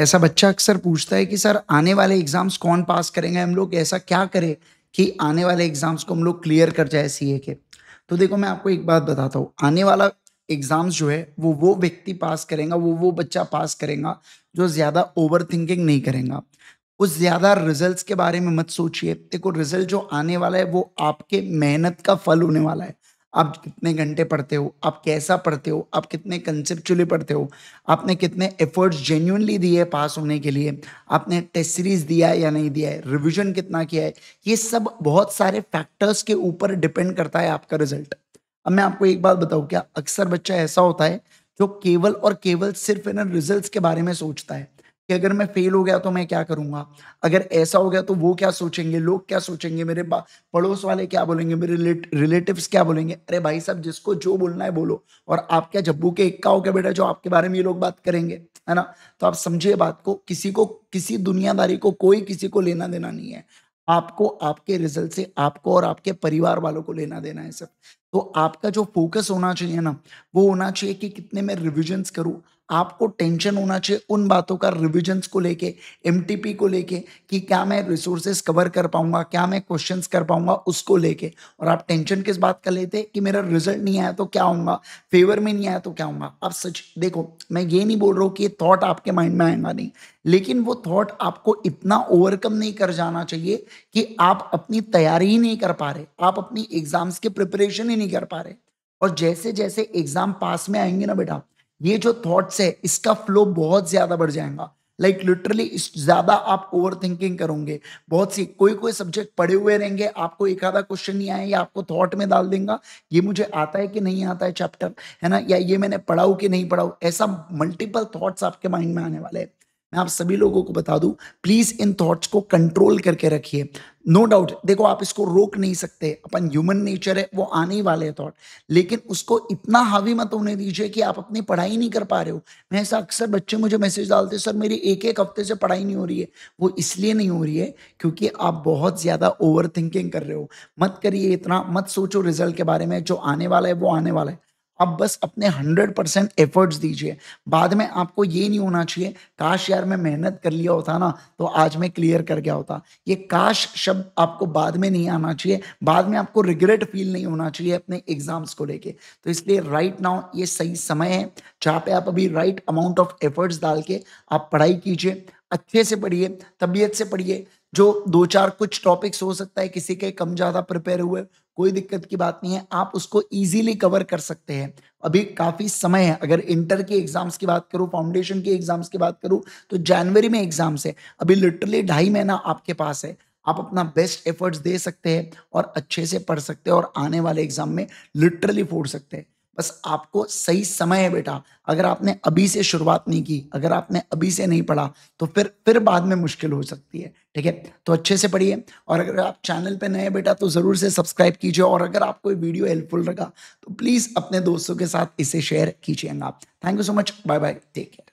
ऐसा बच्चा अक्सर पूछता है कि सर आने वाले एग्जाम्स कौन पास करेंगे हम लोग ऐसा क्या करें कि आने वाले एग्जाम्स को हम लोग क्लियर कर जाए सी के तो देखो मैं आपको एक बात बताता हूँ आने वाला एग्जाम्स जो है वो वो व्यक्ति पास करेगा वो वो बच्चा पास करेगा जो ज़्यादा ओवर थिंकिंग नहीं करेगा उस ज़्यादा रिजल्ट्स के बारे में मत सोचिए देखो रिजल्ट जो आने वाला है वो आपके मेहनत का फल होने वाला है आप कितने घंटे पढ़ते हो आप कैसा पढ़ते हो आप कितने कंसेप्चुअली पढ़ते हो आपने कितने एफर्ट्स जेन्यूनली दिए पास होने के लिए आपने टेस्ट सीरीज दिया है या नहीं दिया है रिविजन कितना किया है ये सब बहुत सारे फैक्टर्स के ऊपर डिपेंड करता है आपका रिजल्ट अब मैं आपको एक बात बताऊँ क्या अक्सर बच्चा ऐसा होता है जो केवल और केवल सिर्फ इन रिजल्ट के बारे में सोचता है कि अगर मैं फेल हो गया तो मैं क्या करूंगा अगर ऐसा हो गया तो वो क्या सोचेंगे लोग क्या सोचेंगे मेरे पड़ोस वाले क्या बोलेंगे मेरे रिलेटिव्स क्या बोलेंगे अरे भाई साहब जिसको जो बोलना है बोलो और आप क्या जब्बू के इक्का हो गया बेटा जो आपके बारे में ये लोग बात करेंगे है ना तो आप समझिए बात को किसी को किसी दुनियादारी को कोई किसी को लेना देना नहीं है आपको आपके रिजल्ट से आपको और आपके परिवार वालों को लेना देना है सब तो आपका जो फोकस होना चाहिए ना वो होना चाहिए कि कितने में रिविजन्स करूँ आपको टेंशन होना चाहिए उन बातों का रिविजन्स को लेके एम को लेके कि क्या मैं रिसोर्सेज कवर कर पाऊंगा क्या मैं क्वेश्चंस कर पाऊंगा उसको लेके और आप टेंशन किस बात का लेते कि मेरा रिजल्ट नहीं आया तो क्या होगा फेवर में नहीं आया तो क्या होगा आप सच देखो मैं ये नहीं बोल रहा हूँ कि ये थॉट आपके माइंड में आएगा नहीं लेकिन वो थॉट आपको इतना ओवरकम नहीं कर जाना चाहिए कि आप अपनी तैयारी ही नहीं कर पा रहे आप अपनी एग्जाम्स की प्रिपरेशन ही नहीं कर पा रहे और जैसे जैसे एग्जाम पास में आएंगे ना बेटा ये जो थॉट्स है इसका फ्लो बहुत ज्यादा बढ़ जाएगा लाइक like लिटरली ज्यादा आप ओवर थिंकिंग करोगे बहुत सी कोई कोई सब्जेक्ट पढ़े हुए रहेंगे आपको एक आधा क्वेश्चन नहीं आया या आपको थॉट में डाल देगा ये मुझे आता है कि नहीं आता है चैप्टर है ना या ये मैंने पढ़ाऊ कि नहीं पढ़ाऊ ऐसा मल्टीपल थॉट्स आपके माइंड में आने वाले हैं मैं आप सभी लोगों को बता दूं प्लीज इन थॉट्स को कंट्रोल करके रखिए नो डाउट देखो आप इसको रोक नहीं सकते अपन ह्यूमन नेचर है वो आने ही वाले थॉट लेकिन उसको इतना हावी मत होने दीजिए कि आप अपनी पढ़ाई नहीं कर पा रहे हो मैं ऐसा अक्सर बच्चे मुझे मैसेज डालते सर मेरी एक एक हफ्ते से पढ़ाई नहीं हो रही है वो इसलिए नहीं हो रही है क्योंकि आप बहुत ज़्यादा ओवर थिंकिंग कर रहे हो मत करिए इतना मत सोचो रिजल्ट के बारे में जो आने वाला है वो आने वाला है अब बस अपने हंड्रेड परसेंट एफर्ट्स दीजिए बाद में आपको ये नहीं होना चाहिए काश यार मैं मेहनत कर लिया होता ना तो आज मैं क्लियर कर गया होता ये काश शब्द आपको बाद में नहीं आना चाहिए बाद में आपको रिग्रेट फील नहीं होना चाहिए अपने एग्जाम्स को लेके तो इसलिए राइट नाउ ये सही समय है जहाँ पे आप अभी राइट अमाउंट ऑफ एफर्ट्स डाल के आप पढ़ाई कीजिए अच्छे से पढ़िए तबीयत से पढ़िए जो दो चार कुछ टॉपिक्स हो सकता है किसी के कम ज़्यादा प्रिपेयर हुए कोई दिक्कत की बात नहीं है आप उसको इजीली कवर कर सकते हैं अभी काफ़ी समय है अगर इंटर की एग्ज़ाम्स की बात करूँ फाउंडेशन की एग्ज़ाम्स की बात करूँ तो जनवरी में एग्ज़ाम्स है अभी लिटरली ढाई महीना आपके पास है आप अपना बेस्ट एफर्ट्स दे सकते हैं और अच्छे से पढ़ सकते हैं और आने वाले एग्ज़ाम में लिटरली फोड़ सकते हैं बस आपको सही समय है बेटा अगर आपने अभी से शुरुआत नहीं की अगर आपने अभी से नहीं पढ़ा तो फिर फिर बाद में मुश्किल हो सकती है ठीक है तो अच्छे से पढ़िए और अगर आप चैनल पे नए बेटा तो ज़रूर से सब्सक्राइब कीजिए और अगर आपको वीडियो हेल्पफुल लगा तो प्लीज़ अपने दोस्तों के साथ इसे शेयर कीजिएगा आप thank you so much bye bye take care